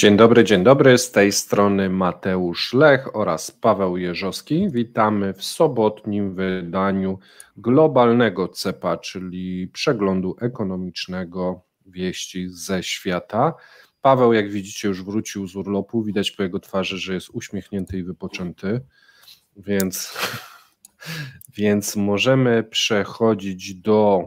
Dzień dobry, dzień dobry. Z tej strony Mateusz Lech oraz Paweł Jerzowski. Witamy w sobotnim wydaniu globalnego CEPA, czyli przeglądu ekonomicznego wieści ze świata. Paweł, jak widzicie, już wrócił z urlopu. Widać po jego twarzy, że jest uśmiechnięty i wypoczęty, więc, więc możemy przechodzić do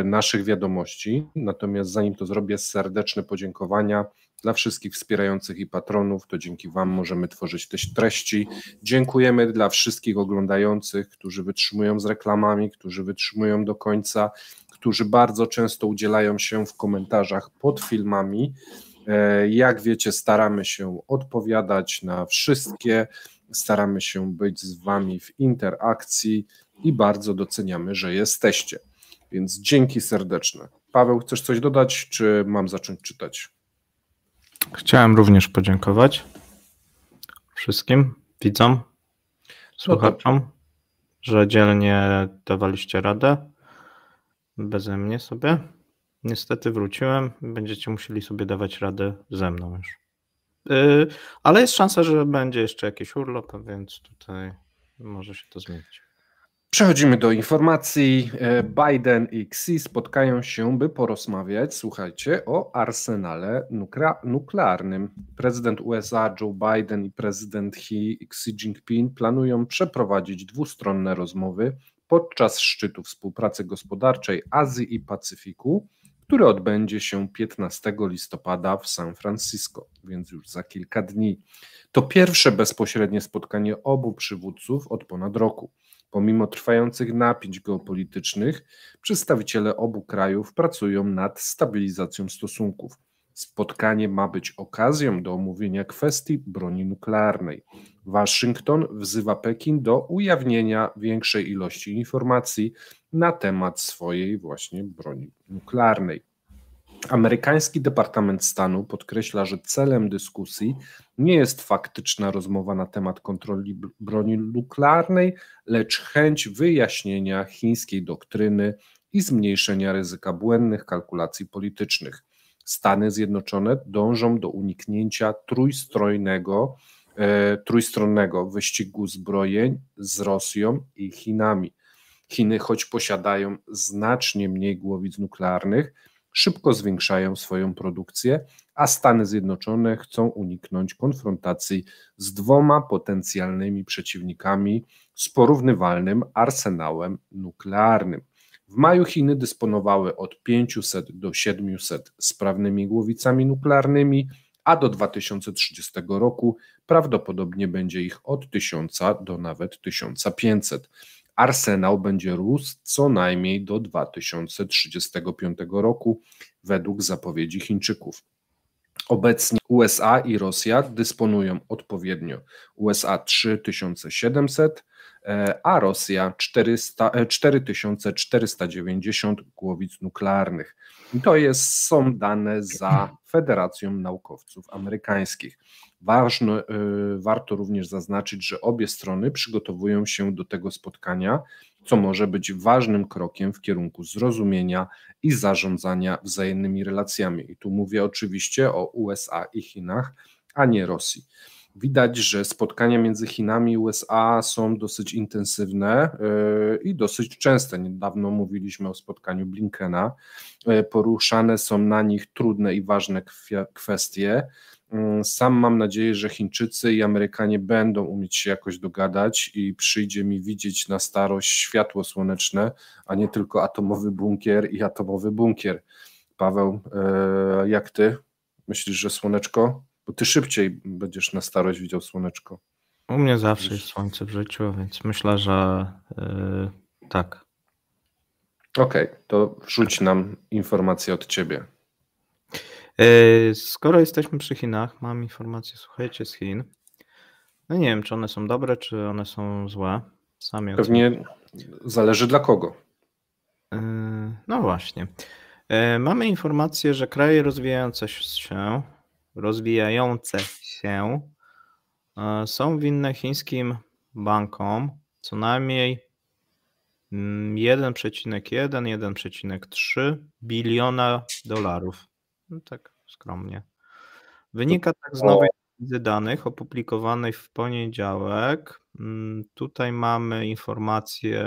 e, naszych wiadomości. Natomiast zanim to zrobię, serdeczne podziękowania dla wszystkich wspierających i patronów, to dzięki Wam możemy tworzyć te treści. Dziękujemy dla wszystkich oglądających, którzy wytrzymują z reklamami, którzy wytrzymują do końca, którzy bardzo często udzielają się w komentarzach pod filmami. E, jak wiecie, staramy się odpowiadać na wszystkie, staramy się być z Wami w interakcji i bardzo doceniamy, że jesteście. Więc dzięki serdeczne. Paweł, chcesz coś dodać, czy mam zacząć czytać? Chciałem również podziękować wszystkim widzom, słuchaczom, że dzielnie dawaliście radę. Beze mnie sobie. Niestety wróciłem, będziecie musieli sobie dawać radę ze mną już. Yy, ale jest szansa, że będzie jeszcze jakiś urlop, więc tutaj może się to zmienić. Przechodzimy do informacji. E, Biden i Xi spotkają się, by porozmawiać, słuchajcie, o arsenale nuklearnym. Prezydent USA Joe Biden i prezydent Xi Jinping planują przeprowadzić dwustronne rozmowy podczas szczytu współpracy gospodarczej Azji i Pacyfiku, który odbędzie się 15 listopada w San Francisco, więc już za kilka dni. To pierwsze bezpośrednie spotkanie obu przywódców od ponad roku. Pomimo trwających napięć geopolitycznych, przedstawiciele obu krajów pracują nad stabilizacją stosunków. Spotkanie ma być okazją do omówienia kwestii broni nuklearnej. Waszyngton wzywa Pekin do ujawnienia większej ilości informacji na temat swojej właśnie broni nuklearnej. Amerykański Departament Stanu podkreśla, że celem dyskusji nie jest faktyczna rozmowa na temat kontroli broni nuklearnej, lecz chęć wyjaśnienia chińskiej doktryny i zmniejszenia ryzyka błędnych kalkulacji politycznych. Stany Zjednoczone dążą do uniknięcia trójstrojnego, e, trójstronnego wyścigu zbrojeń z Rosją i Chinami. Chiny, choć posiadają znacznie mniej głowic nuklearnych, szybko zwiększają swoją produkcję, a Stany Zjednoczone chcą uniknąć konfrontacji z dwoma potencjalnymi przeciwnikami z porównywalnym arsenałem nuklearnym. W maju Chiny dysponowały od 500 do 700 sprawnymi głowicami nuklearnymi, a do 2030 roku prawdopodobnie będzie ich od 1000 do nawet 1500. Arsenał będzie rósł co najmniej do 2035 roku, według zapowiedzi Chińczyków. Obecnie USA i Rosja dysponują odpowiednio USA 3700, e, a Rosja 400, 4490 e, głowic nuklearnych. I to jest, są dane za Federacją Naukowców Amerykańskich. Ważne, y, warto również zaznaczyć, że obie strony przygotowują się do tego spotkania, co może być ważnym krokiem w kierunku zrozumienia i zarządzania wzajemnymi relacjami. I tu mówię oczywiście o USA i Chinach, a nie Rosji. Widać, że spotkania między Chinami i USA są dosyć intensywne y, i dosyć częste. Niedawno mówiliśmy o spotkaniu Blinkena. Y, poruszane są na nich trudne i ważne kwestie Mm, sam mam nadzieję, że Chińczycy i Amerykanie będą umieć się jakoś dogadać i przyjdzie mi widzieć na starość światło słoneczne, a nie tylko atomowy bunkier i atomowy bunkier. Paweł, e, jak ty? Myślisz, że słoneczko? Bo ty szybciej będziesz na starość widział słoneczko. U mnie zawsze jest słońce w życiu, więc myślę, że yy, tak. Okej, okay, to wrzuć nam informację od ciebie. E, skoro jesteśmy przy Chinach, mam informacje, słuchajcie, z Chin. No nie wiem, czy one są dobre, czy one są złe. Sami Pewnie zależy dla kogo. E, no właśnie. E, mamy informację, że kraje rozwijające się, rozwijające się są winne chińskim bankom co najmniej 1,1-1,3 mm, biliona dolarów. No tak, skromnie. Wynika tak z no. nowej analizy danych opublikowanej w poniedziałek. Mm, tutaj mamy informacje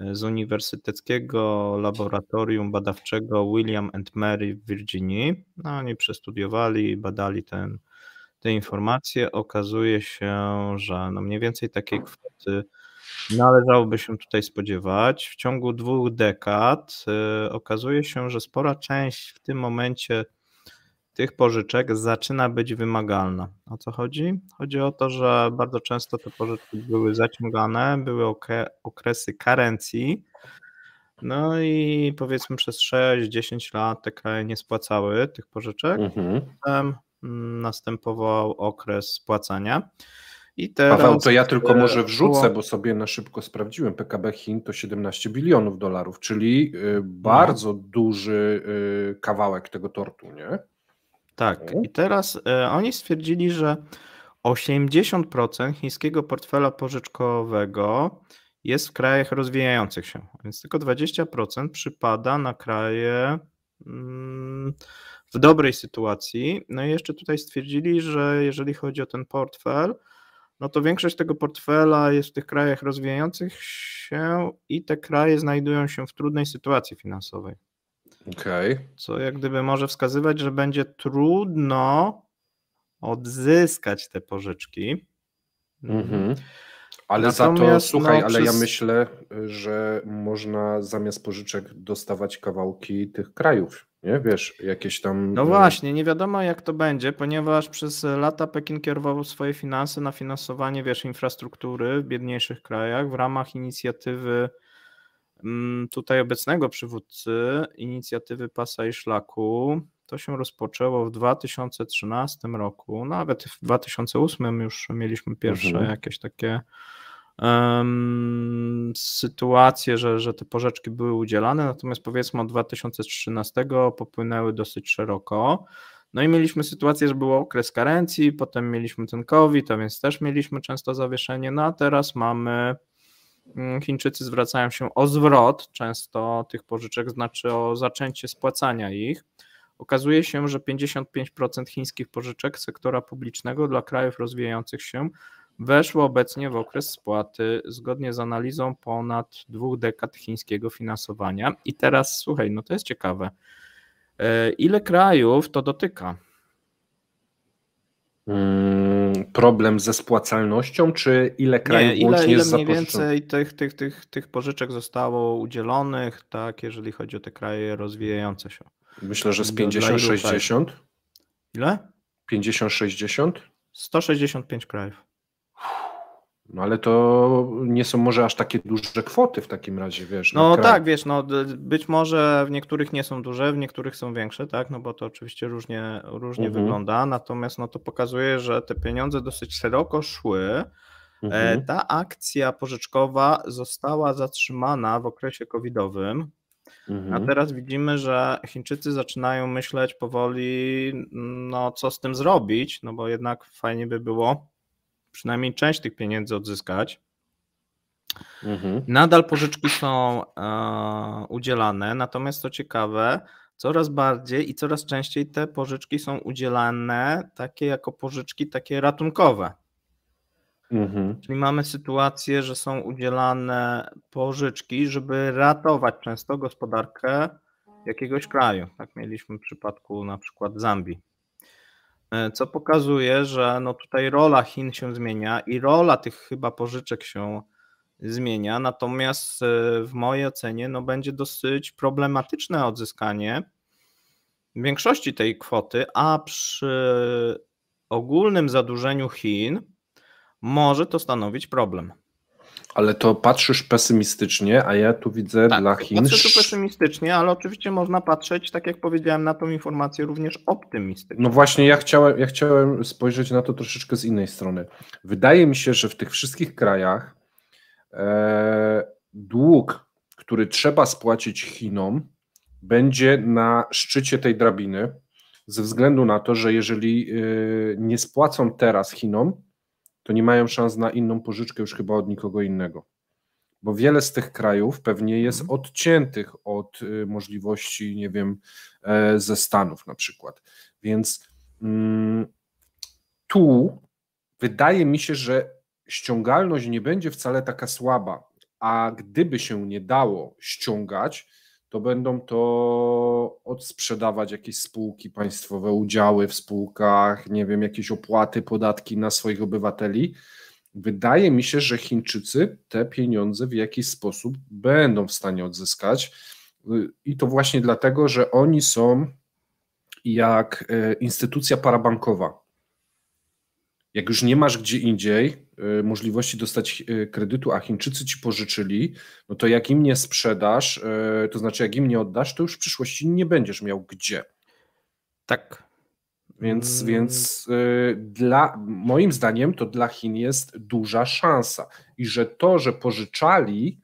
e, z Uniwersyteckiego Laboratorium Badawczego William and Mary w Virginii. No, oni przestudiowali i badali ten, te informacje. Okazuje się, że no mniej więcej takiej kwoty należałoby się tutaj spodziewać. W ciągu dwóch dekad y, okazuje się, że spora część w tym momencie tych pożyczek zaczyna być wymagalna. O co chodzi? Chodzi o to, że bardzo często te pożyczki były zaciągane, były okresy karencji. No i powiedzmy przez 6-10 lat te kraje nie spłacały tych pożyczek. Mhm. Potem mm, następował okres spłacania. I teraz, Paweł, to ja tylko e, może wrzucę, bo sobie na szybko sprawdziłem. PKB Chin to 17 bilionów dolarów, czyli y, mhm. bardzo no. duży y, kawałek tego tortu, nie? Tak. Mhm. I teraz e, oni stwierdzili, że 80% chińskiego portfela pożyczkowego jest w krajach rozwijających się, więc tylko 20% przypada na kraje mm, w dobrej sytuacji. No i jeszcze tutaj stwierdzili, że jeżeli chodzi o ten portfel, no to większość tego portfela jest w tych krajach rozwijających się i te kraje znajdują się w trudnej sytuacji finansowej. Okay. Co jak gdyby może wskazywać, że będzie trudno odzyskać te pożyczki. Mhm. mhm. Ale Natomiast, za to, słuchaj, no, ale przez... ja myślę, że można zamiast pożyczek dostawać kawałki tych krajów nie wiesz, jakieś tam. No e, właśnie, nie wiadomo jak to będzie, ponieważ przez e, lata Pekin kierował swoje finanse na finansowanie wiesz, infrastruktury w biedniejszych krajach w ramach inicjatywy mm, tutaj obecnego przywódcy, inicjatywy Pasa i Szlaku. To się rozpoczęło w 2013 roku, nawet w 2008 już mieliśmy pierwsze mhm. jakieś takie sytuację, że, że te pożyczki były udzielane, natomiast powiedzmy od 2013 popłynęły dosyć szeroko. No i mieliśmy sytuację, że był okres karencji, potem mieliśmy ten COVID, a więc też mieliśmy często zawieszenie, no a teraz mamy mm, Chińczycy zwracają się o zwrot często tych pożyczek, znaczy o zaczęcie spłacania ich. Okazuje się, że 55% chińskich pożyczek sektora publicznego dla krajów rozwijających się Weszło obecnie w okres spłaty zgodnie z analizą ponad dwóch dekad chińskiego finansowania. I teraz słuchaj, no to jest ciekawe. E, ile krajów to dotyka? Mm, problem ze spłacalnością, czy ile krajów Nie, łącznie ile, jest mniej więcej tych, tych, tych, tych pożyczek zostało udzielonych, tak, jeżeli chodzi o te kraje rozwijające się? Myślę, że z 50-60. Ile? 50-60? 165 krajów. No ale to nie są może aż takie duże kwoty w takim razie, wiesz. No kraj. tak, wiesz, no być może w niektórych nie są duże, w niektórych są większe, tak, no bo to oczywiście różnie, różnie mhm. wygląda, natomiast no to pokazuje, że te pieniądze dosyć szeroko szły. E, mhm. Ta akcja pożyczkowa została zatrzymana w okresie covidowym, mhm. a teraz widzimy, że Chińczycy zaczynają myśleć powoli, no co z tym zrobić, no bo jednak fajnie by było przynajmniej część tych pieniędzy odzyskać. Mhm. Nadal pożyczki są e, udzielane, natomiast to ciekawe, coraz bardziej i coraz częściej te pożyczki są udzielane takie jako pożyczki takie ratunkowe. Mhm. Czyli mamy sytuację, że są udzielane pożyczki, żeby ratować często gospodarkę jakiegoś kraju. Tak mieliśmy w przypadku na przykład Zambii. E, co pokazuje, że no tutaj rola Chin się zmienia i rola tych chyba pożyczek się zmienia, natomiast e, w mojej ocenie no będzie dosyć problematyczne odzyskanie większości tej kwoty, a przy ogólnym zadłużeniu Chin może to stanowić problem. Ale to patrzysz pesymistycznie, a ja tu widzę tak, dla Chin. Patrzę tu pesymistycznie, ale oczywiście można patrzeć, tak jak powiedziałem, na tą informację również optymistycznie. No właśnie, ja chciałem, ja chciałem spojrzeć na to troszeczkę z innej strony. Wydaje mi się, że w tych wszystkich krajach e, dług, który trzeba spłacić Chinom, będzie na szczycie tej drabiny, ze względu na to, że jeżeli e, nie spłacą teraz Chinom, to nie mają szans na inną pożyczkę już chyba od nikogo innego. Bo wiele z tych krajów pewnie jest mhm. odciętych od y, możliwości, nie wiem, e, ze Stanów na przykład. Więc mm, tu wydaje mi się, że ściągalność nie będzie wcale taka słaba, a gdyby się nie dało ściągać, to będą to odsprzedawać jakieś spółki państwowe, udziały w spółkach, nie wiem, jakieś opłaty, podatki na swoich obywateli. Wydaje mi się, że Chińczycy te pieniądze w jakiś sposób będą w stanie odzyskać. Y, I to właśnie dlatego, że oni są jak e, instytucja parabankowa jak już nie masz gdzie indziej y, możliwości dostać y, kredytu, a Chińczycy ci pożyczyli, no to jak im nie sprzedasz, y, to znaczy jak im nie oddasz, to już w przyszłości nie będziesz miał gdzie. Tak. Więc, hmm. więc dla, moim zdaniem to dla Chin jest duża szansa. I że to, że pożyczali,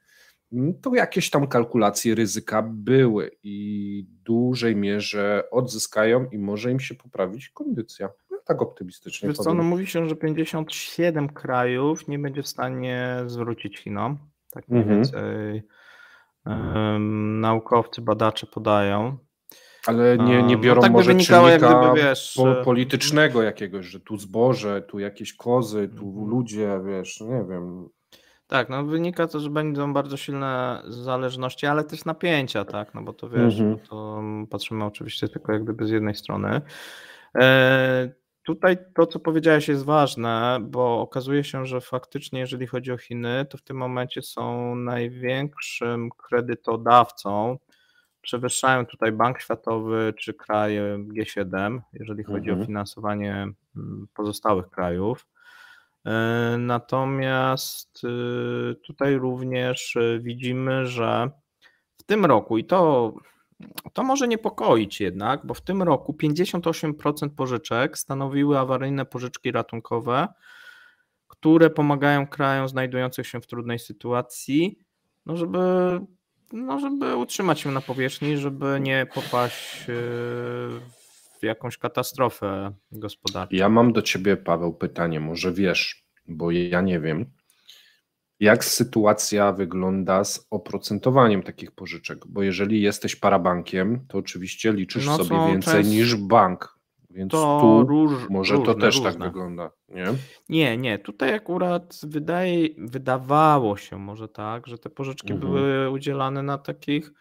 mm, to jakieś tam kalkulacje ryzyka były i w dużej mierze odzyskają i może im się poprawić kondycja tak optymistycznie. Wiesz co, no mówi się, że 57 krajów nie będzie w stanie zwrócić Chinom. Tak mniej mhm. więcej um, naukowcy, badacze podają. Ale nie, nie no biorą no, tak może wynikało, czynnika gdyby, wiesz, politycznego jakiegoś, że tu zboże, tu jakieś kozy, tu mhm. ludzie, wiesz, no nie wiem. Tak, no wynika to, że będą bardzo silne zależności, ale też napięcia, tak, no bo to wiesz, mhm. to patrzymy oczywiście tylko jak gdyby z jednej strony. E tutaj to, co powiedziałeś, jest ważne, bo okazuje się, że faktycznie, jeżeli chodzi o Chiny, to w tym momencie są największym kredytodawcą. Przewyższają tutaj Bank Światowy czy kraje G7, jeżeli chodzi mhm. o finansowanie mm, pozostałych krajów. E, natomiast y, tutaj również y, widzimy, że w tym roku, i to to może niepokoić jednak, bo w tym roku 58% pożyczek stanowiły awaryjne pożyczki ratunkowe, które pomagają krajom znajdujących się w trudnej sytuacji, no żeby, no żeby utrzymać się na powierzchni, żeby nie popaść e, w jakąś katastrofę gospodarczą. Ja mam do ciebie, Paweł, pytanie, może wiesz, bo ja nie wiem jak sytuacja wygląda z oprocentowaniem takich pożyczek? Bo jeżeli jesteś parabankiem, to oczywiście liczysz no sobie więcej część... niż bank. Więc to tu róż... może różne, to też tak różne. tak wygląda, nie? Nie, nie. Tutaj akurat wydaje, wydawało się może tak, że te pożyczki mhm. były udzielane na takich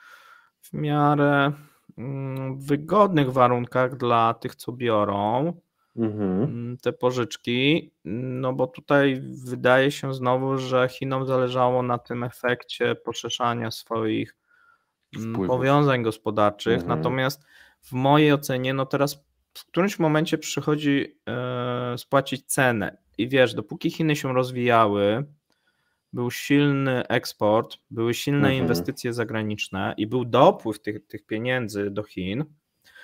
w miarę mm, wygodnych warunkach dla tych, co biorą. Mhm. Mm, te pożyczki, no bo tutaj wydaje się znowu, że Chinom zależało na tym efekcie poszerzania swoich mm, Wpływów. powiązań gospodarczych, mhm. natomiast w mojej ocenie, no teraz w którymś momencie przychodzi yy, spłacić cenę i wiesz, dopóki Chiny się rozwijały, był silny eksport, były silne mhm. inwestycje zagraniczne i był dopływ tych, tych pieniędzy do Chin,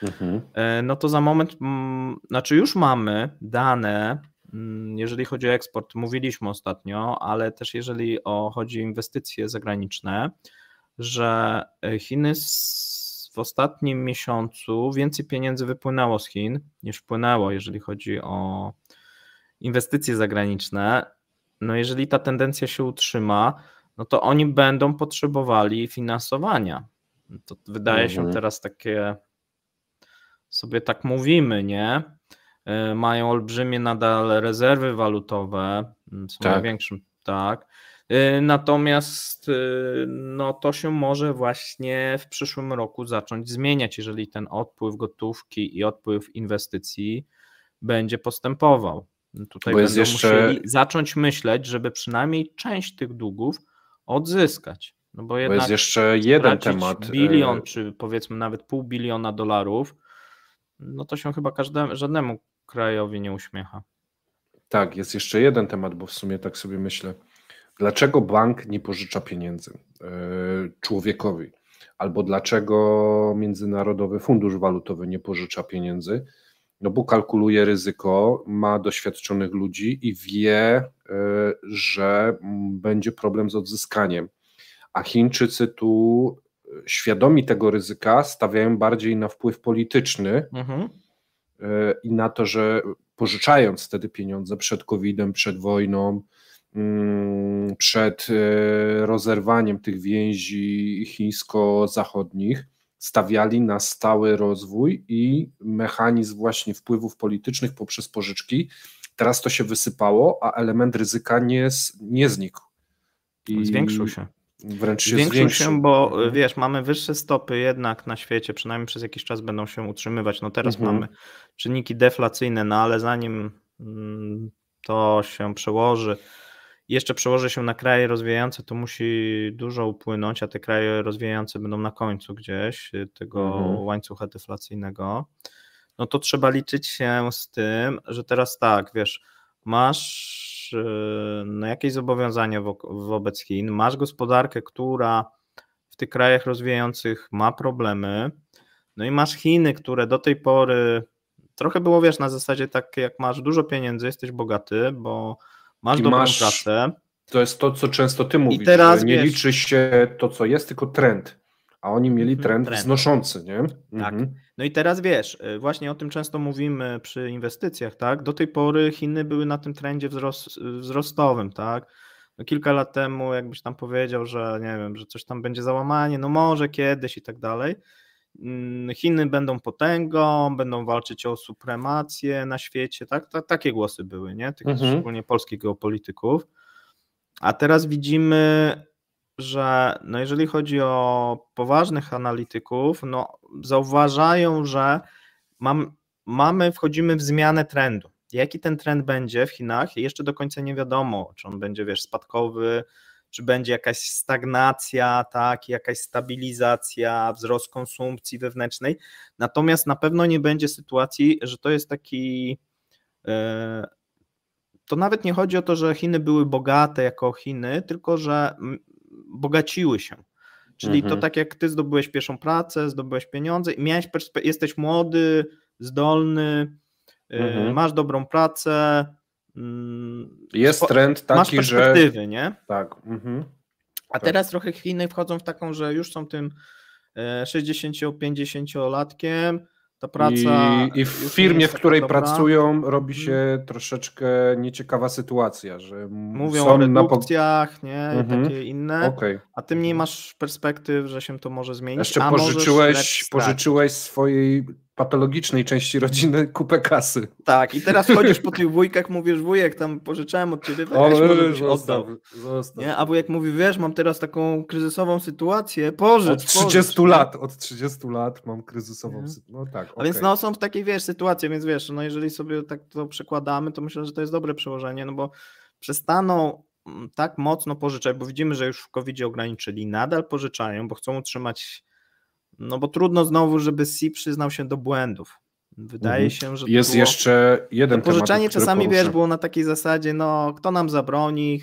Mhm. E, no to za moment, mm, znaczy już mamy dane, mm, jeżeli chodzi o eksport, mówiliśmy ostatnio, ale też jeżeli o, chodzi o inwestycje zagraniczne, że e, Chiny w ostatnim miesiącu więcej pieniędzy wypłynęło z Chin niż wpłynęło, jeżeli chodzi o inwestycje zagraniczne. No jeżeli ta tendencja się utrzyma, no to oni będą potrzebowali finansowania. To wydaje mhm. się teraz takie sobie tak mówimy, nie? E, mają olbrzymie nadal rezerwy walutowe, mm, są tak. największym, tak. E, natomiast e, no, to się może właśnie w przyszłym roku zacząć zmieniać, jeżeli ten odpływ gotówki i odpływ inwestycji będzie postępował. Tutaj będą jeszcze... musieli zacząć myśleć, żeby przynajmniej część tych długów odzyskać. No bo, bo jest jeszcze jeden temat. Bilion, czy powiedzmy nawet pół biliona dolarów no to się chyba każdemu, żadnemu krajowi nie uśmiecha. Tak, jest jeszcze jeden temat, bo w sumie tak sobie myślę. Dlaczego bank nie pożycza pieniędzy e, człowiekowi? Albo dlaczego Międzynarodowy Fundusz Walutowy nie pożycza pieniędzy? No bo kalkuluje ryzyko, ma doświadczonych ludzi i wie, e, że będzie problem z odzyskaniem. A Chińczycy tu świadomi tego ryzyka stawiają bardziej na wpływ polityczny mhm. e, i na to, że pożyczając wtedy pieniądze przed COVID-em, przed wojną, mm, przed e, rozerwaniem tych więzi chińsko-zachodnich, stawiali na stały rozwój i mechanizm właśnie wpływów politycznych poprzez pożyczki. Teraz to się wysypało, a element ryzyka nie, nie znikł. I Zwiększył się. Wręcz się Zwiększył się, bo mhm. wiesz, mamy wyższe stopy jednak na świecie, przynajmniej przez jakiś czas będą się utrzymywać. No teraz mhm. mamy czynniki deflacyjne, no ale zanim mm, to się przełoży, jeszcze przełoży się na kraje rozwijające, to musi dużo upłynąć, a te kraje rozwijające będą na końcu gdzieś y, tego mhm. łańcucha deflacyjnego. No to trzeba liczyć się z tym, że teraz tak, wiesz, masz E, no, jakieś zobowiązania wo wobec Chin, masz gospodarkę, która w tych krajach rozwijających ma problemy, no i masz Chiny, które do tej pory trochę było, wiesz, na zasadzie tak, jak masz dużo pieniędzy, jesteś bogaty, bo masz I dobrą masz, pracę. To jest to, co często ty mówisz, I teraz, nie wiesz, liczy się to, co jest, tylko trend a oni mieli mhm. trend, trend. wznoszący, nie? Tak. Mhm. No i teraz wiesz, y, właśnie o tym często mówimy przy inwestycjach, tak? Do tej pory Chiny były na tym trendzie wzrost, wzrostowym, tak? No kilka lat temu, jakbyś tam powiedział, że nie wiem, że coś tam będzie załamanie, no może kiedyś i tak dalej. Mm, Chiny będą potęgą, będą walczyć o supremację na świecie, tak? takie głosy były, nie? Tych mhm. szczególnie polskich geopolityków. A teraz widzimy że no jeżeli chodzi o poważnych analityków, no zauważają, że mam, mamy, wchodzimy w zmianę trendu. Jaki ten trend będzie w Chinach, jeszcze do końca nie wiadomo, czy on będzie, wiesz, spadkowy, czy będzie jakaś stagnacja, tak, jakaś stabilizacja, wzrost konsumpcji wewnętrznej. Natomiast na pewno nie będzie sytuacji, że to jest taki. E, to nawet nie chodzi o to, że Chiny były bogate jako Chiny, tylko że bogaciły się. Czyli mhm. to tak jak ty zdobyłeś pierwszą pracę, zdobyłeś pieniądze i miałeś jesteś młody, zdolny, y, mhm. masz dobrą pracę. Mm, Jest trend taki, masz perspektywy, że... nie? Tak. Mhm. A tak. teraz trochę Chiny wchodzą w taką, że już są tym 60-50-latkiem, y, ta praca. I, i w firmie, w której dobra. pracują, robi mhm. się troszeczkę nieciekawa sytuacja, że mówią o redukcjach, nie, mhm. takie inne. Okay. A ty mniej masz perspektyw, że się to może zmienić. Jeszcze pożyczyłeś, pożyczyłeś swojej patologicznej części rodziny kupę kasy. Tak, i teraz chodzisz po tych wujkach, mówisz, wujek, tam pożyczałem od ciebie, tak? wiesz, może Nie? A wujek mówi, wiesz, mam teraz taką kryzysową sytuację, pożycz, Od 30 pożycz, lat, nie? od 30 lat mam kryzysową mhm. sytuację. No tak, A okay. więc no są w takiej, wiesz, sytuacji, więc wiesz, no jeżeli sobie tak to przekładamy, to myślę, że to jest dobre przełożenie, no bo przestaną mm, tak mocno pożyczać, bo widzimy, że już w covid ograniczyli, nadal pożyczają, bo chcą utrzymać no bo trudno znowu, żeby Si przyznał się do błędów. Wydaje mhm. się, że. Jest było... jeszcze jeden. To pożyczanie temat, czasami poruszę. wiesz, było na takiej zasadzie, no kto nam zabroni,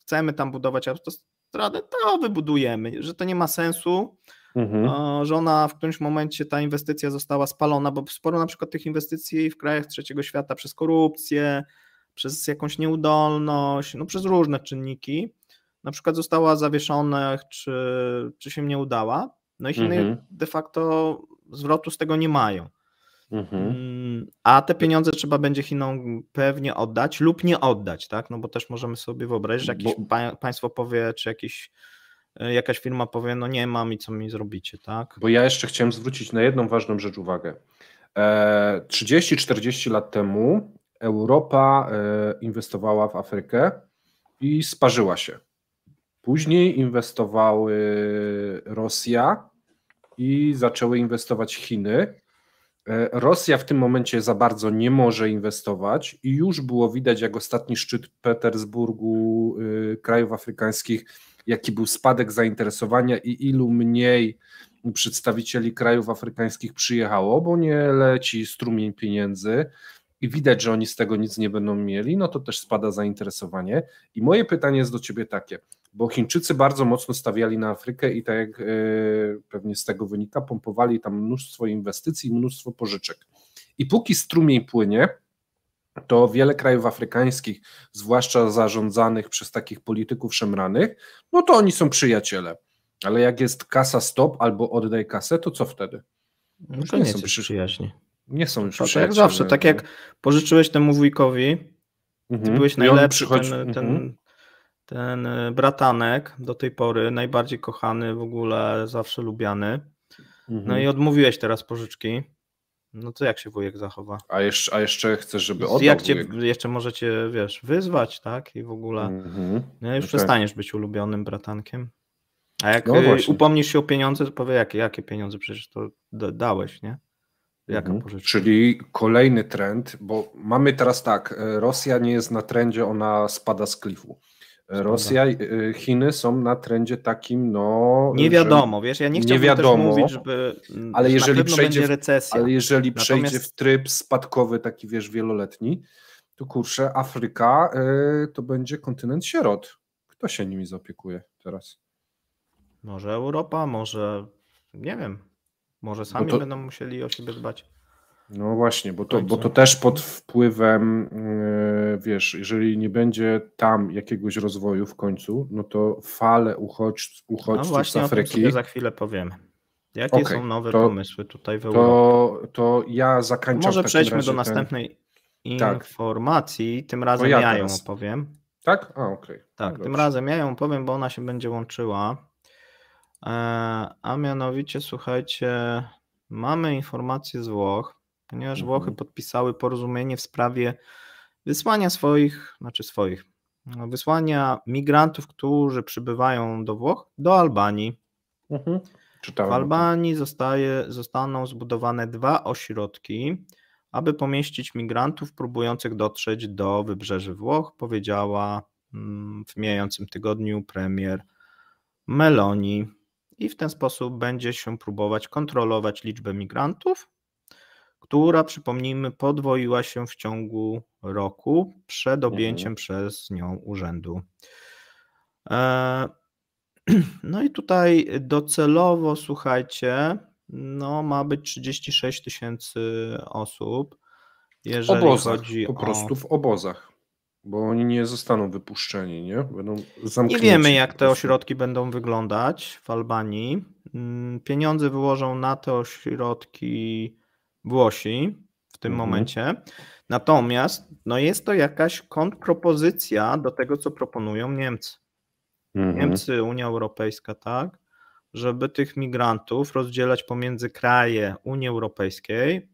chcemy tam budować autostradę, to wybudujemy, że to nie ma sensu. Mhm. Że ona w którymś momencie ta inwestycja została spalona, bo sporo na przykład tych inwestycji w krajach trzeciego świata przez korupcję, przez jakąś nieudolność, no przez różne czynniki, na przykład została zawieszona, czy, czy się nie udała. No i Chiny mhm. de facto zwrotu z tego nie mają. Mhm. Mm, a te pieniądze trzeba będzie Chinom pewnie oddać lub nie oddać, tak? No bo też możemy sobie wyobrazić, że jakieś bo... państwo powie, czy jakiś e, jakaś firma powie, no nie mam i co mi zrobicie, tak? Bo ja jeszcze chciałem zwrócić na jedną ważną rzecz uwagę. 30-40 e, lat temu Europa e, inwestowała w Afrykę i sparzyła się. Później inwestowały Rosja, i zaczęły inwestować Chiny. E, Rosja w tym momencie za bardzo nie może inwestować i już było widać, jak ostatni szczyt Petersburgu y, krajów afrykańskich, jaki był spadek zainteresowania i ilu mniej przedstawicieli krajów afrykańskich przyjechało, bo nie leci strumień pieniędzy i widać, że oni z tego nic nie będą mieli, no to też spada zainteresowanie. I moje pytanie jest do ciebie takie: bo Chińczycy bardzo mocno stawiali na Afrykę i tak jak e, pewnie z tego wynika, pompowali tam mnóstwo inwestycji, mnóstwo pożyczek. I póki strumień płynie, to wiele krajów afrykańskich, zwłaszcza zarządzanych przez takich polityków szemranych, no to oni są przyjaciele. Ale jak jest kasa stop albo oddaj kasę, to co wtedy? No to nie, nie są przy... przyjaźni. Nie są już tak przyjaciele. Tak jak zawsze, tak no. jak pożyczyłeś temu wujkowi, ty mhm. byłeś najlepszy, przychodzi... ten, ten, mhm ten e, bratanek do tej pory, najbardziej kochany, w ogóle zawsze lubiany. No mhm. No i odmówiłeś teraz pożyczki. No to jak się wujek zachowa? A jeszcze, a jeszcze chcesz, żeby oddał Jak cię, jeszcze możecie, wiesz, wyzwać, tak? I w ogóle mhm. no, już okay. przestaniesz być ulubionym bratankiem. A jak no e, upomnisz się o pieniądze, to powie, jakie, jakie pieniądze przecież to dałeś, nie? Jaka mhm. pożyczka? Czyli kolejny trend, bo mamy teraz tak, e, Rosja nie jest na trendzie, ona spada z klifu. Rosja, y, Chiny są na trendzie takim, no. Nie wiadomo, wiesz, ja nie chciałbym nie wiadomo, mówić, żeby. Ale jeżeli, przejdzie, recesja. ale jeżeli Natomiast... przejdzie w tryb spadkowy, taki wiesz, wieloletni, to kurczę, Afryka y, to będzie kontynent sierot. Kto się nimi zaopiekuje teraz? Może Europa, może. Nie wiem. Może sami to... będą musieli o siebie dbać. No właśnie, bo to, bo to też pod wpływem, yy, wiesz, jeżeli nie będzie tam jakiegoś rozwoju w końcu, no to fale uchodźc, no uchodźców no właśnie z Afryki. O tym sobie za chwilę powiemy. Jakie okay, są nowe to, pomysły tutaj w to, Europie? To ja zakończę. Może przejdźmy do następnej ten... Tak. informacji. Tym razem ja, ja, ją opowiem. Tak? A, okej. Okay. Tak, no tym razem ja ją opowiem, bo ona się będzie łączyła. E, a mianowicie, słuchajcie, mamy informację z Włoch ponieważ mhm. Włochy podpisały porozumienie w sprawie wysłania swoich, znaczy swoich, no, wysłania migrantów, którzy przybywają do Włoch, do Albanii. Mhm. W Albanii zostaje, zostaną zbudowane dwa ośrodki, aby pomieścić migrantów próbujących dotrzeć do wybrzeży Włoch, powiedziała mm, w mijającym tygodniu premier Meloni. I w ten sposób będzie się próbować kontrolować liczbę migrantów, która, przypomnijmy, podwoiła się w ciągu roku przed mhm. objęciem mhm. przez nią urzędu. E, no i tutaj docelowo, słuchajcie, no ma być 36 tysięcy osób. Jeżeli obozach, chodzi po prostu w obozach, bo oni nie zostaną wypuszczeni, nie? Będą zamknięci. Nie wiemy, jak te ośrodki będą wyglądać w Albanii. Mm, pieniądze wyłożą na te ośrodki Włosi w tym mhm. momencie. Natomiast no jest to jakaś kontrpropozycja do tego, co proponują Niemcy. Mhm. Niemcy, Unia Europejska, tak? Żeby tych migrantów rozdzielać pomiędzy kraje Unii Europejskiej.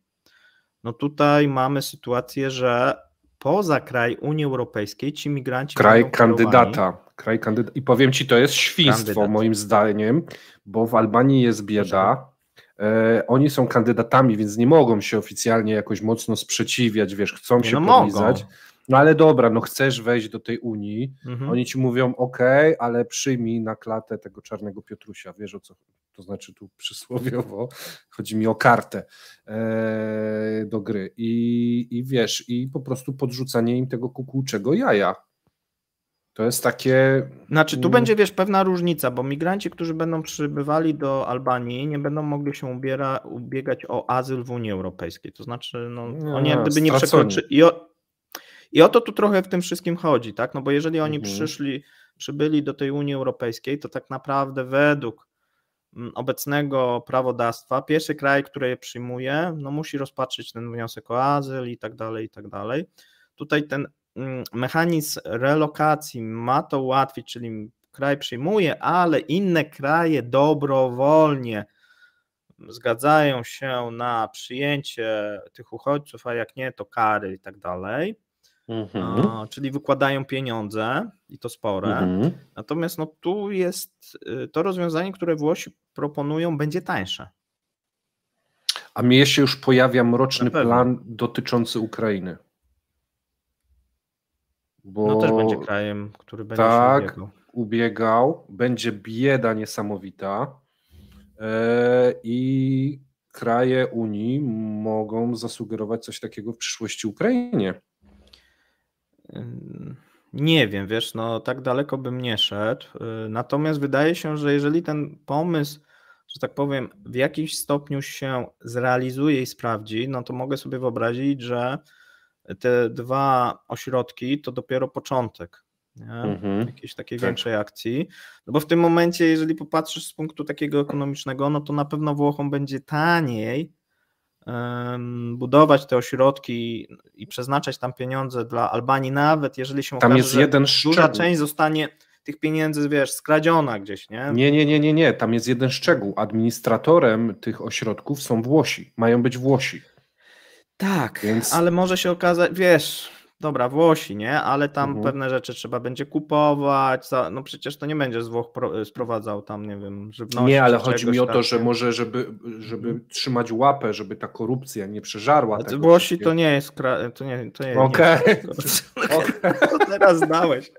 No tutaj mamy sytuację, że poza kraj Unii Europejskiej ci migranci. Kraj kandydata. Kraj kandyda I powiem ci, to jest świństwo Kandydat. moim zdaniem, bo w Albanii jest bieda. E, oni są kandydatami, więc nie mogą się oficjalnie jakoś mocno sprzeciwiać, wiesz, chcą się no podlizać. Mogą. No ale dobra, no chcesz wejść do tej Unii, mhm. oni ci mówią ok, ale przyjmij na klatę tego czarnego Piotrusia, wiesz o co, to znaczy tu przysłowiowo, chodzi mi o kartę e, do gry I, i wiesz, i po prostu podrzucanie im tego kukułczego jaja, to jest takie. Znaczy, tu mm. będzie wiesz pewna różnica, bo migranci, którzy będą przybywali do Albanii, nie będą mogli się ubiera, ubiegać o azyl w Unii Europejskiej. To znaczy, no, nie, oni gdyby nie przekroczyli. I, o... I o to tu trochę w tym wszystkim chodzi, tak? No bo jeżeli oni mhm. przyszli, przybyli do tej Unii Europejskiej, to tak naprawdę według mm, obecnego prawodawstwa, pierwszy kraj, który je przyjmuje, no musi rozpatrzyć ten wniosek o azyl i tak dalej, i tak dalej. Tutaj ten Mm, mechanizm relokacji ma to ułatwić, czyli kraj przyjmuje, ale inne kraje dobrowolnie zgadzają się na przyjęcie tych uchodźców, a jak nie, to kary i tak dalej. Mhm. czyli wykładają pieniądze i to spore. Mhm. Natomiast no, tu jest y, to rozwiązanie, które Włosi proponują, będzie tańsze. A mnie się już pojawia mroczny plan dotyczący Ukrainy. Bo no też będzie krajem, który będzie tak, się ubiegał. ubiegał. Będzie bieda niesamowita e, i kraje Unii mogą zasugerować coś takiego w przyszłości Ukrainie. Nie wiem, wiesz, no tak daleko bym nie szedł. E, natomiast wydaje się, że jeżeli ten pomysł, że tak powiem, w jakimś stopniu się zrealizuje i sprawdzi, no to mogę sobie wyobrazić, że te dwa ośrodki to dopiero początek. Mhm. Jakiejś takiej tak. większej akcji. No bo w tym momencie, jeżeli popatrzysz z punktu takiego ekonomicznego, no to na pewno Włochom będzie taniej budować te ośrodki i przeznaczać tam pieniądze dla Albanii, nawet jeżeli się tam okaże, jest jeden że duża część zostanie tych pieniędzy, wiesz, skradziona gdzieś, nie? Nie, nie, nie, nie, nie. Tam jest jeden szczegół. Administratorem tych ośrodków są Włosi. Mają być Włosi. Tak, Więc... ale może się okazać, wiesz, dobra, Włosi, nie? Ale tam mhm. pewne rzeczy trzeba będzie kupować. No przecież to nie będzie z Włoch sprowadzał tam, nie wiem, żywności. Nie, ale chodzi mi o to, że może, żeby, żeby mhm. trzymać łapę, żeby ta korupcja nie przeżarła. Tego Włosi to nie jest kra... to nie, to nie Okej. Okay. okay. to teraz znałeś.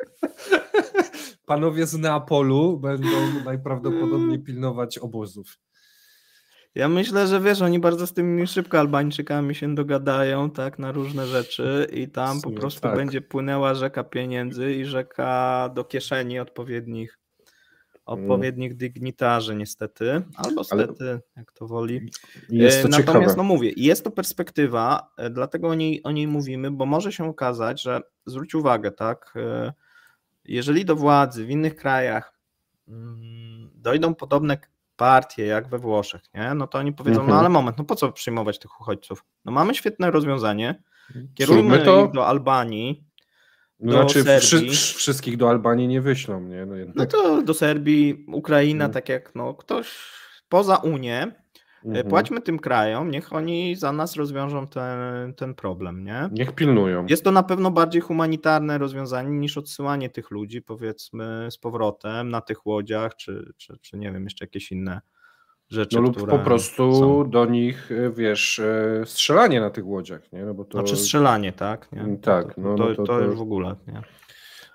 Panowie z Neapolu będą najprawdopodobniej pilnować obozów. Ja myślę, że wiesz, oni bardzo z tymi szybko Albańczykami się dogadają, tak, na różne rzeczy i tam po prostu tak. będzie płynęła rzeka pieniędzy i rzeka do kieszeni odpowiednich odpowiednich dygnitarzy niestety, albo stety, Ale... jak to woli. Jest to e, Natomiast ciekawe. no mówię, jest to perspektywa, e, dlatego o niej, o niej mówimy, bo może się okazać, że zwróć uwagę, tak, e, jeżeli do władzy w innych krajach mm, dojdą podobne partie, jak we Włoszech, nie? no to oni powiedzą, no mhm. no ale moment, no po co przyjmować tych uchodźców? No mamy świetne rozwiązanie, kierujmy to... ich do Albanii, do znaczy wszy wszystkich do Albanii nie wyślą, nie? No, no to do Serbii, Ukraina, mhm. tak jak no, ktoś poza Unię, E, mhm. Płaćmy tym krajom, niech oni za nas rozwiążą ten, ten problem, nie? Niech pilnują. Jest to na pewno bardziej humanitarne rozwiązanie niż odsyłanie tych ludzi, powiedzmy, z powrotem na tych łodziach, czy, czy, czy nie wiem, jeszcze jakieś inne rzeczy. No lub po prostu są... do nich, e, wiesz, e, strzelanie na tych łodziach, nie? No bo to... Znaczy strzelanie, tak? Nie? Tak. To, no, to, no to, to, to już w ogóle, nie?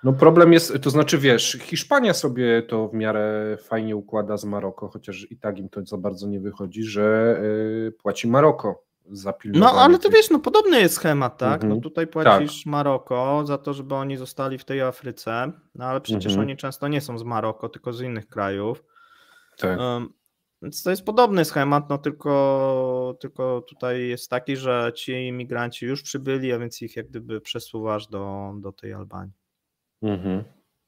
No problem jest, to znaczy wiesz, Hiszpania sobie to w miarę fajnie układa z Maroko, chociaż i tak im to za bardzo nie wychodzi, że yy, płaci Maroko za no, pilnowanie. No ale to wiesz, no podobny jest schemat, tak? No mhm. tutaj tak. płacisz tak. Maroko za to, żeby oni zostali w tej Afryce, no ale przecież mhm. oni często nie są z Maroko, tylko z innych krajów. Tak. Um, więc to jest podobny schemat, no tylko, tylko tutaj jest taki, że ci imigranci już przybyli, a więc ich jak gdyby przesuwasz do, do tej Albanii. Mhm.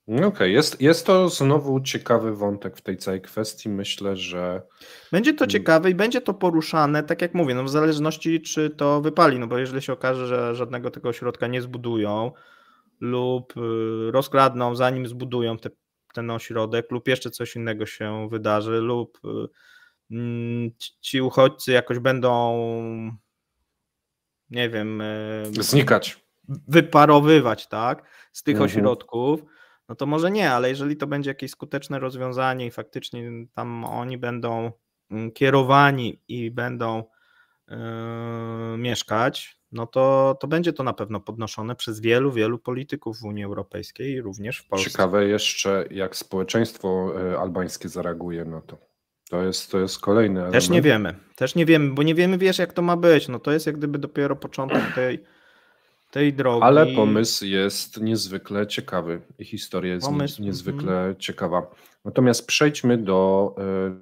No okej, okay. jest, jest to znowu ciekawy wątek w tej całej kwestii. Myślę, że. Będzie to mm. ciekawe i będzie to poruszane, tak jak mówię, no w zależności, czy to wypali, no bo jeżeli się okaże, że żadnego tego ośrodka nie zbudują lub y, rozkradną, zanim zbudują te, ten ośrodek, lub jeszcze coś innego się wydarzy, lub y, mm, ci uchodźcy jakoś będą. Nie wiem. Y, Znikać wyparowywać, tak, z tych mhm. ośrodków, no to może nie, ale jeżeli to będzie jakieś skuteczne rozwiązanie i faktycznie tam oni będą mm, kierowani i będą yy, mieszkać, no to, to będzie to na pewno podnoszone przez wielu, wielu polityków w Unii Europejskiej, również w Polsce. Ciekawe jeszcze, jak społeczeństwo e, albańskie zareaguje na to. To jest, to jest kolejny element. Też nie wiemy, też nie wiemy, bo nie wiemy, wiesz, jak to ma być. No to jest jak gdyby dopiero początek tej tej drogi. Ale pomysł jest niezwykle ciekawy i historia jest pomysł. niezwykle mm. ciekawa. Natomiast przejdźmy do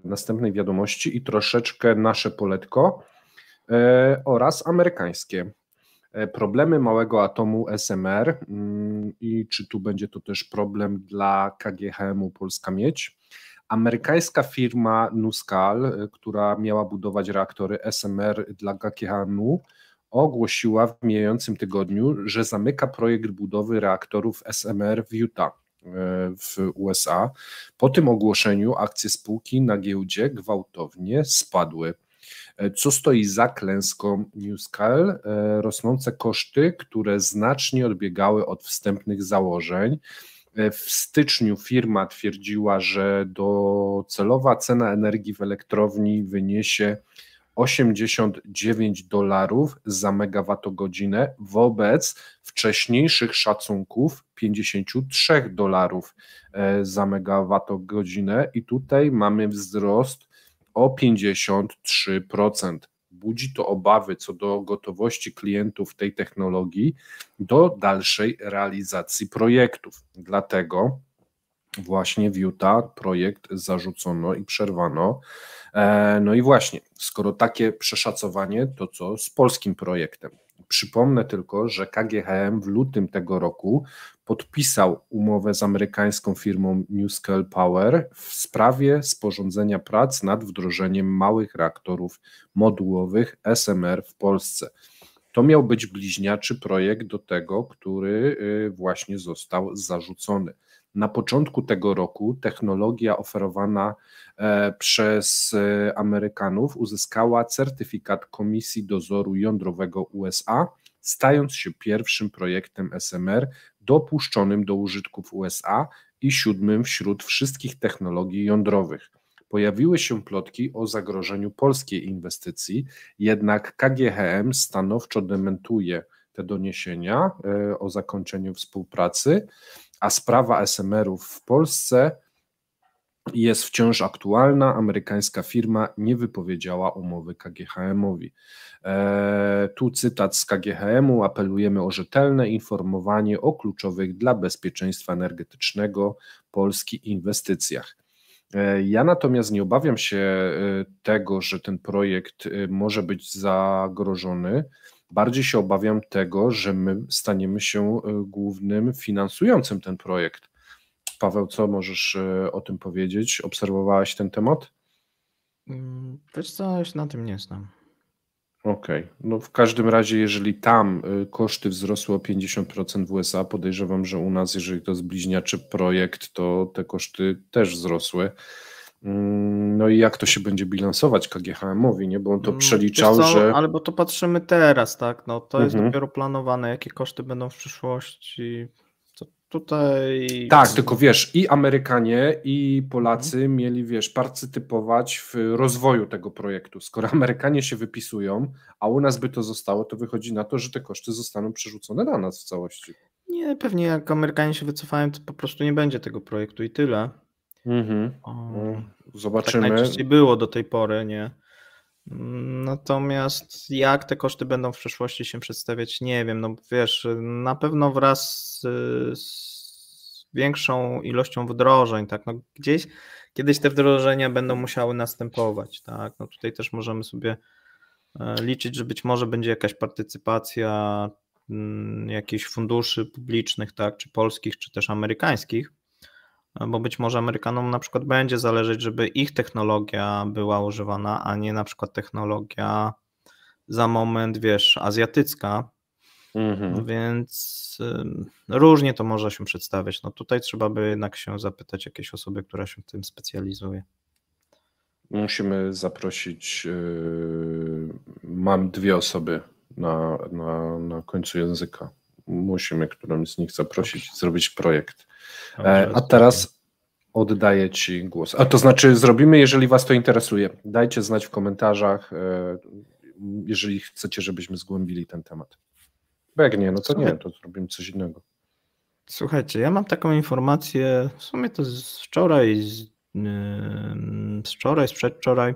e, następnej wiadomości i troszeczkę nasze poletko e, oraz amerykańskie. E, problemy małego atomu SMR mm, i czy tu będzie to też problem dla KGHM-u Polska Mieć Amerykańska firma Nuscal, która miała budować reaktory SMR dla KGHM-u, ogłosiła w mijającym tygodniu, że zamyka projekt budowy reaktorów SMR w Utah e, w USA. Po tym ogłoszeniu akcje spółki na giełdzie gwałtownie spadły. E, co stoi za klęską NewsCal? E, rosnące koszty, które znacznie odbiegały od wstępnych założeń. W styczniu firma twierdziła, że docelowa cena energii w elektrowni wyniesie 89 dolarów za megawattogodzinę wobec wcześniejszych szacunków 53 dolarów e, za megawattogodzinę i tutaj mamy wzrost o 53%. Budzi to obawy co do gotowości klientów tej technologii do dalszej realizacji projektów. Dlatego właśnie w Utah projekt zarzucono i przerwano E, no i właśnie, skoro takie przeszacowanie, to co z polskim projektem? Przypomnę tylko, że KGHM w lutym tego roku podpisał umowę z amerykańską firmą NuScale Power w sprawie sporządzenia prac nad wdrożeniem małych reaktorów modułowych SMR w Polsce. To miał być bliźniaczy projekt do tego, który y, właśnie został zarzucony na początku tego roku technologia oferowana e, przez e, Amerykanów uzyskała certyfikat Komisji Dozoru Jądrowego USA, stając się pierwszym projektem SMR dopuszczonym do użytków USA i siódmym wśród wszystkich technologii jądrowych. Pojawiły się plotki o zagrożeniu polskiej inwestycji, jednak KGHM stanowczo dementuje te doniesienia e, o zakończeniu współpracy a sprawa SMR-ów w Polsce jest wciąż aktualna. Amerykańska firma nie wypowiedziała umowy KGHM-owi. E, tu cytat z KGHM-u: Apelujemy o rzetelne informowanie o kluczowych dla bezpieczeństwa energetycznego Polski inwestycjach. E, ja natomiast nie obawiam się e, tego, że ten projekt może być zagrożony Bardziej się obawiam tego, że my staniemy się e, głównym finansującym ten projekt. Paweł, co możesz e, o tym powiedzieć? Obserwowałaś ten temat? Mm, wiesz co, już na tym nie znam. Okej, okay. no w każdym razie, jeżeli tam e, koszty wzrosły o 50% w USA, podejrzewam, że u nas, jeżeli to jest bliźniaczy projekt, to te koszty też wzrosły. Mm, no i jak to się będzie bilansować KGHM-owi, nie? Bo on to mm, przeliczał, co, że... Ale bo to patrzymy teraz, tak? No to jest mhm. dopiero planowane, jakie koszty będą w przyszłości. To tutaj... Tak, tylko wiesz, i Amerykanie, i Polacy mhm. mieli, wiesz, partycypować w rozwoju tego projektu. Skoro Amerykanie się wypisują, a u nas by to zostało, to wychodzi na to, że te koszty zostaną przerzucone na nas w całości. Nie, pewnie jak Amerykanie się wycofają, to po prostu nie będzie tego projektu i tyle. Mhm. No, tak zobaczymy. Tak najczęściej było do tej pory, nie? Natomiast jak te koszty będą w przyszłości się przedstawiać, nie wiem. No wiesz, na pewno wraz z, z większą ilością wdrożeń, tak? No gdzieś kiedyś te wdrożenia będą musiały następować, tak? No tutaj też możemy sobie e, liczyć, że być może będzie jakaś partycypacja mm, jakichś funduszy publicznych, tak? Czy polskich, czy też amerykańskich no bo być może Amerykanom na przykład będzie zależeć, żeby ich technologia była używana, a nie na przykład technologia za moment, wiesz, azjatycka. Mhm. Więc y, różnie to może się przedstawiać. No tutaj trzeba by jednak się zapytać jakiejś osoby, która się w tym specjalizuje. Musimy zaprosić. Y, mam dwie osoby na, na, na końcu języka. Musimy którąś z nich zaprosić i zrobić projekt. E, a teraz oddaję Ci głos. A to znaczy zrobimy, jeżeli Was to interesuje. Dajcie znać w komentarzach, e, jeżeli chcecie, żebyśmy zgłębili ten temat. Bo jak nie, no to nie, to zrobimy coś innego. Słuchajcie, ja mam taką informację, w sumie to z wczoraj, z, y, z wczoraj, z przedwczoraj.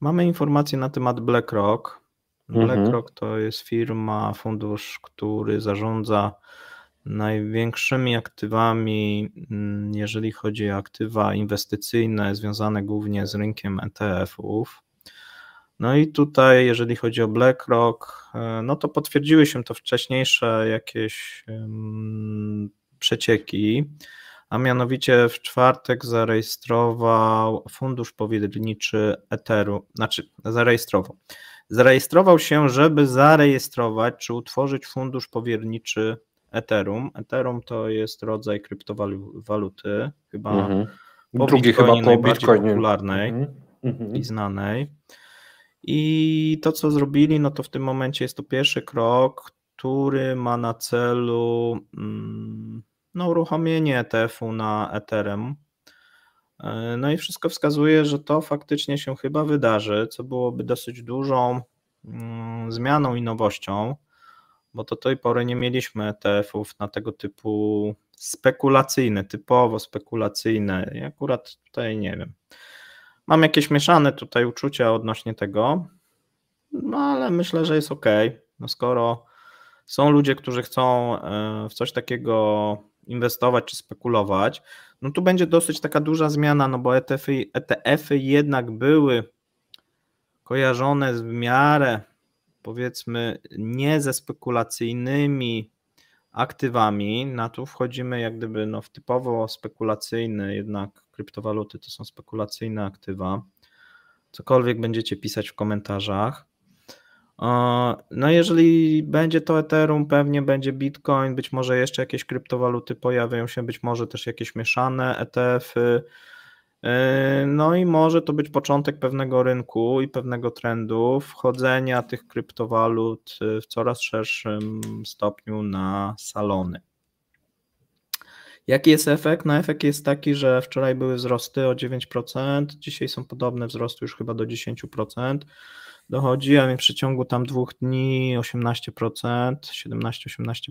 Mamy informację na temat BlackRock. Mhm. BlackRock mhm. to jest firma, fundusz, który zarządza Największymi aktywami, mm, jeżeli chodzi o aktywa inwestycyjne, związane głównie z rynkiem ETF-ów. No i tutaj, jeżeli chodzi o BlackRock, e, no to potwierdziły się to wcześniejsze jakieś przecieki, a mianowicie w czwartek zarejestrował fundusz powierniczy Etheru, znaczy zarejestrował. Zarejestrował się, żeby zarejestrować czy utworzyć fundusz powierniczy Ethereum. Ethereum to jest rodzaj kryptowaluty, chyba mhm. po Drugi chyba po Bitcoinie. popularnej mhm. mhm. i znanej. I to, co zrobili, no to w tym momencie jest to pierwszy krok, który ma na celu mm, no, uruchomienie ETF-u na Ethereum. E, no i wszystko wskazuje, że to faktycznie się chyba wydarzy, co byłoby dosyć dużą mm, zmianą i nowością bo do tej pory nie mieliśmy ETF-ów na tego typu spekulacyjne, typowo spekulacyjne. Ja akurat tutaj nie wiem. Mam jakieś mieszane tutaj uczucia odnośnie tego, no ale myślę, że jest ok. No skoro są ludzie, którzy chcą e, w coś takiego inwestować czy spekulować, no tu będzie dosyć taka duża zmiana, no bo ETF-y, ETF-y jednak były kojarzone w miarę powiedzmy nie ze spekulacyjnymi aktywami, na tu wchodzimy jak gdyby no, w typowo spekulacyjne jednak kryptowaluty to są spekulacyjne aktywa. Cokolwiek będziecie pisać w komentarzach. No, jeżeli będzie to Ethereum, pewnie będzie Bitcoin, być może jeszcze jakieś kryptowaluty pojawią się, być może też jakieś mieszane ETF-y. Yy, no i może to być początek pewnego rynku i pewnego trendu wchodzenia tych kryptowalut yy, w coraz szerszym stopniu na salony. Jaki jest efekt? No efekt jest taki, że wczoraj były wzrosty o 9%, dzisiaj są podobne wzrosty już chyba do 10%. Dochodzi, a w przeciągu tam dwóch dni 18%,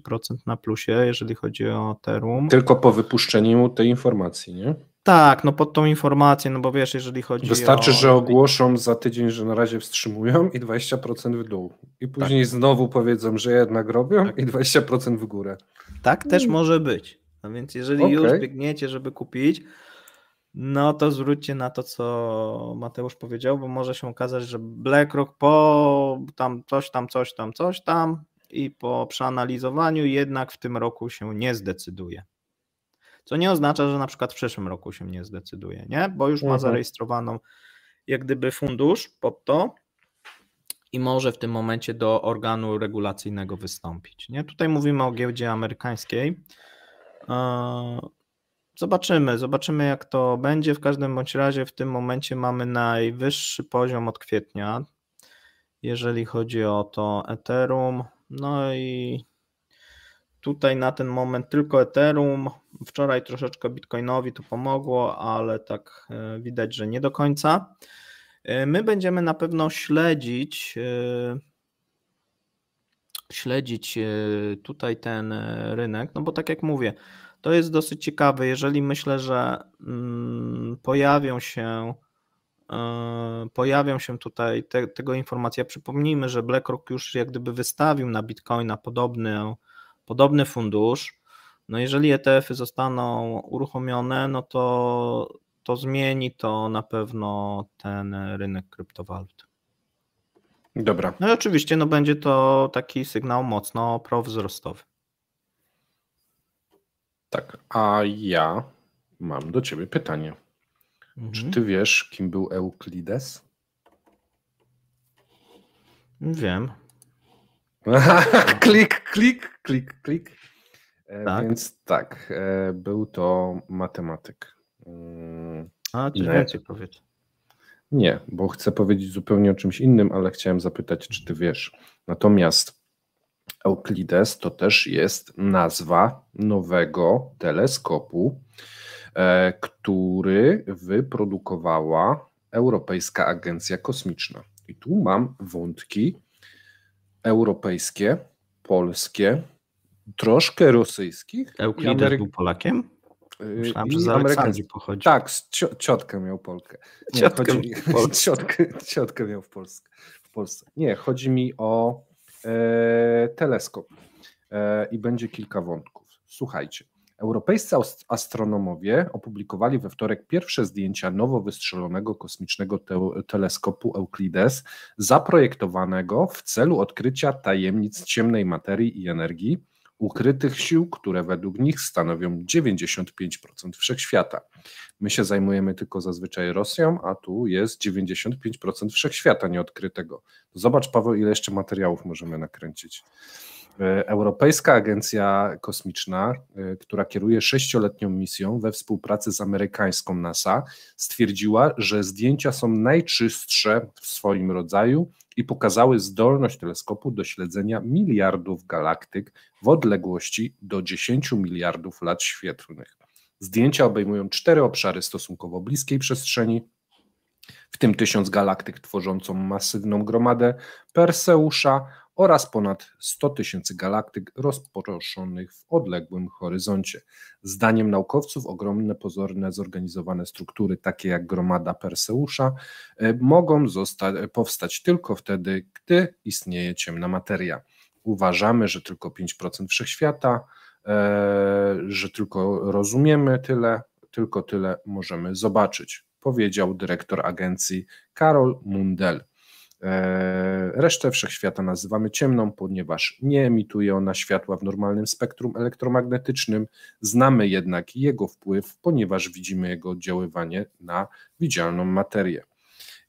17-18% na plusie, jeżeli chodzi o Ethereum. Tylko po wypuszczeniu tej informacji, nie? Tak, no pod tą informację, no bo wiesz, jeżeli chodzi Wystarczy, o... że ogłoszą za tydzień, że na razie wstrzymują i 20% w dół. I tak. później tak. znowu powiedzą, że jednak robią tak. i 20% w górę. Tak też hmm. może być. No więc jeżeli okay. już biegniecie, żeby kupić, no to zwróćcie na to, co Mateusz powiedział, bo może się okazać, że BlackRock po tam coś tam, coś tam, coś tam i po przeanalizowaniu jednak w tym roku się nie zdecyduje. Co nie oznacza, że na przykład w przyszłym roku się nie zdecyduje, nie? Bo już ma mhm. zarejestrowaną jak gdyby fundusz pod to i może w tym momencie do organu regulacyjnego wystąpić, nie? Tutaj mówimy o giełdzie amerykańskiej. E, zobaczymy, zobaczymy jak to będzie. W każdym bądź razie w tym momencie mamy najwyższy poziom od kwietnia, jeżeli chodzi o to Ethereum. No i Tutaj na ten moment tylko Ethereum. Wczoraj troszeczkę Bitcoinowi to pomogło, ale tak e, widać, że nie do końca. E, my będziemy na pewno śledzić e, śledzić tutaj ten rynek, no bo tak jak mówię, to jest dosyć ciekawe. Jeżeli myślę, że mm, pojawią się pojawią się tutaj te, tego informacje. Przypomnijmy, że BlackRock już jak gdyby wystawił na Bitcoina podobny podobny fundusz. No jeżeli ETF-y zostaną uruchomione, no to, to zmieni to na pewno ten rynek kryptowalut. Dobra. No i oczywiście no będzie to taki sygnał mocno prowzrostowy. Tak, a ja mam do ciebie pytanie. Mhm. Czy ty wiesz, kim był Euklides? Wiem. klik, klik, klik, klik. E, tak? Więc tak, e, był to matematyk. Mm, A, czy więcej powiedz. Nie, bo chcę powiedzieć zupełnie o czymś innym, ale chciałem zapytać, czy ty wiesz. Natomiast Euklides to też jest nazwa nowego teleskopu, e, który wyprodukowała Europejska Agencja Kosmiczna. I tu mam wątki europejskie, polskie, troszkę rosyjskich. Euklides Amery... był Polakiem? Y, Myślałem, że z Aleksandrii pochodzi. Tak, cio ciotkę miał Polkę. Nie, ciotkę, mi... ciotkę, ciotkę miał w, Polsce. w Polsce. Nie, chodzi mi o e, teleskop. E, I będzie kilka wątków. Słuchajcie. Europejscy astronomowie opublikowali we wtorek pierwsze zdjęcia nowo wystrzelonego kosmicznego te teleskopu Euklides, zaprojektowanego w celu odkrycia tajemnic ciemnej materii i energii, ukrytych sił, które według nich stanowią 95% wszechświata. My się zajmujemy tylko zazwyczaj Rosją, a tu jest 95% wszechświata nieodkrytego. Zobacz, Paweł, ile jeszcze materiałów możemy nakręcić. E, Europejska Agencja Kosmiczna, e, która kieruje sześcioletnią misją we współpracy z amerykańską NASA, stwierdziła, że zdjęcia są najczystsze w swoim rodzaju i pokazały zdolność teleskopu do śledzenia miliardów galaktyk w odległości do 10 miliardów lat świetlnych. Zdjęcia obejmują cztery obszary stosunkowo bliskiej przestrzeni, w tym tysiąc galaktyk tworzącą masywną gromadę Perseusza oraz ponad 100 tysięcy galaktyk rozproszonych w odległym horyzoncie. Zdaniem naukowców ogromne pozorne zorganizowane struktury, takie jak gromada Perseusza, e, mogą zostać, e, powstać tylko wtedy, gdy istnieje ciemna materia. Uważamy, że tylko 5% wszechświata, e, że tylko rozumiemy tyle, tylko tyle możemy zobaczyć, powiedział dyrektor agencji Karol Mundel. E, resztę wszechświata nazywamy ciemną, ponieważ nie emituje ona światła w normalnym spektrum elektromagnetycznym. Znamy jednak jego wpływ, ponieważ widzimy jego oddziaływanie na widzialną materię.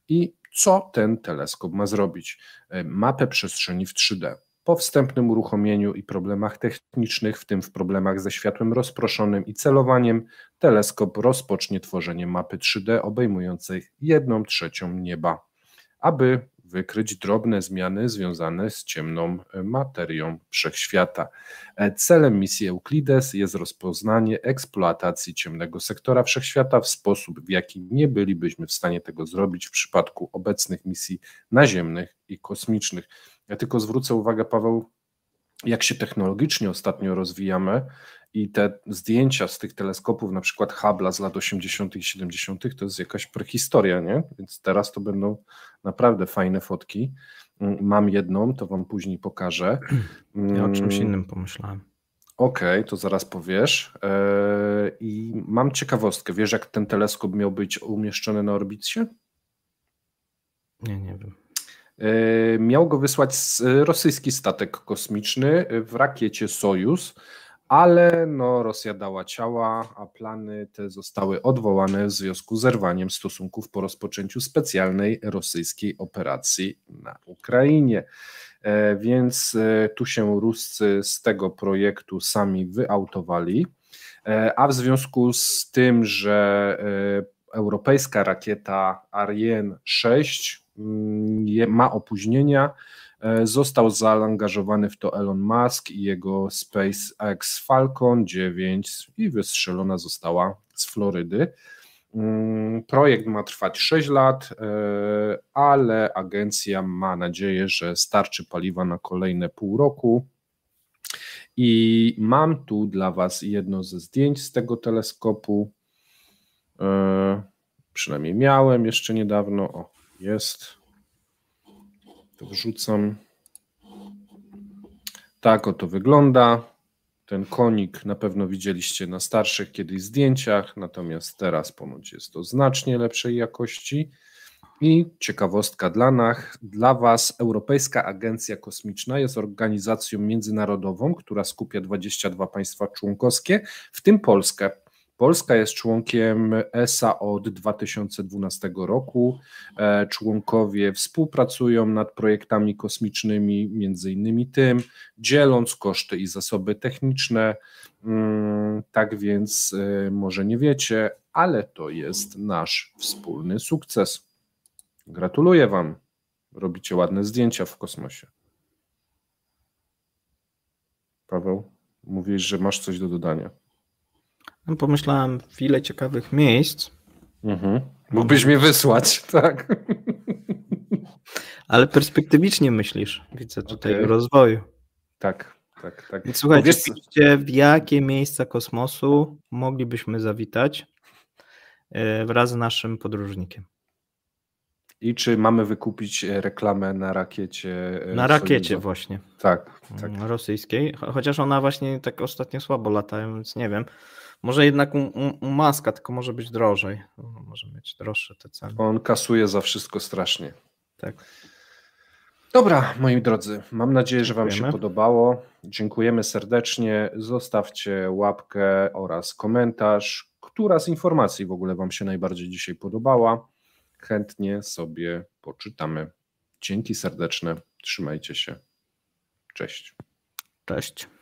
I co ten teleskop ma zrobić? E, mapę przestrzeni w 3D. Po wstępnym uruchomieniu i problemach technicznych, w tym w problemach ze światłem rozproszonym i celowaniem, teleskop rozpocznie tworzenie mapy 3D obejmującej 1 trzecią nieba aby wykryć drobne zmiany związane z ciemną e, materią wszechświata. E, celem misji Euclides jest rozpoznanie eksploatacji ciemnego sektora wszechświata w sposób, w jaki nie bylibyśmy w stanie tego zrobić w przypadku obecnych misji naziemnych i kosmicznych. Ja tylko zwrócę uwagę, Paweł, jak się technologicznie ostatnio rozwijamy, i te zdjęcia z tych teleskopów, na przykład Hubble'a z lat 80. i 70., to jest jakaś prehistoria, nie? Więc teraz to będą naprawdę fajne fotki. Mm, mam jedną, to wam później pokażę. Ja o czymś mm. innym pomyślałem. Okej, okay, to zaraz powiesz. E, I mam ciekawostkę. Wiesz, jak ten teleskop miał być umieszczony na orbicie? Nie, nie wiem. E, miał go wysłać rosyjski statek kosmiczny w rakiecie Sojus ale no, Rosja dała ciała, a plany te zostały odwołane w związku z zerwaniem stosunków po rozpoczęciu specjalnej rosyjskiej operacji na Ukrainie. E, więc e, tu się Ruscy z tego projektu sami wyautowali, e, a w związku z tym, że europejska rakieta Ariane 6 mm, ma opóźnienia, E, został zaangażowany w to Elon Musk i jego SpaceX Falcon 9 i wystrzelona została z Florydy. Mm, projekt ma trwać 6 lat, e, ale agencja ma nadzieję, że starczy paliwa na kolejne pół roku. I mam tu dla Was jedno ze zdjęć z tego teleskopu. E, przynajmniej miałem jeszcze niedawno. O, jest. To wrzucam. Tak oto wygląda. Ten konik na pewno widzieliście na starszych kiedyś zdjęciach, natomiast teraz ponoć jest to znacznie lepszej jakości. I ciekawostka dla, nas, dla Was, Europejska Agencja Kosmiczna jest organizacją międzynarodową, która skupia 22 państwa członkowskie, w tym Polskę. Polska jest członkiem ESA od 2012 roku. E, członkowie współpracują nad projektami kosmicznymi, między innymi tym, dzieląc koszty i zasoby techniczne. Mm, tak więc e, może nie wiecie, ale to jest nasz wspólny sukces. Gratuluję Wam. Robicie ładne zdjęcia w kosmosie. Paweł, mówisz, że masz coś do dodania. No, pomyślałem, ile ciekawych miejsc. Mhm. Mógłbyś mnie wysłać, tak? Ale perspektywicznie myślisz. Widzę tutaj okay. rozwoju. Tak, tak, tak. Więc słuchajcie, w jakie miejsca kosmosu moglibyśmy zawitać e, wraz z naszym podróżnikiem. I czy mamy wykupić e, reklamę na rakiecie? E, na rakiecie właśnie. Tak, tak. Mm, rosyjskiej, chociaż ona właśnie tak ostatnio słabo lata, więc nie wiem. Może jednak u, u, Maska, tylko może być drożej. No, może mieć droższe te ceny. On kasuje za wszystko strasznie. Tak. Dobra, moi drodzy, mam nadzieję, że Wam się podobało. Dziękujemy serdecznie. Zostawcie łapkę oraz komentarz, która z informacji w ogóle Wam się najbardziej dzisiaj podobała. Chętnie sobie poczytamy. Dzięki serdeczne. Trzymajcie się. Cześć. Cześć.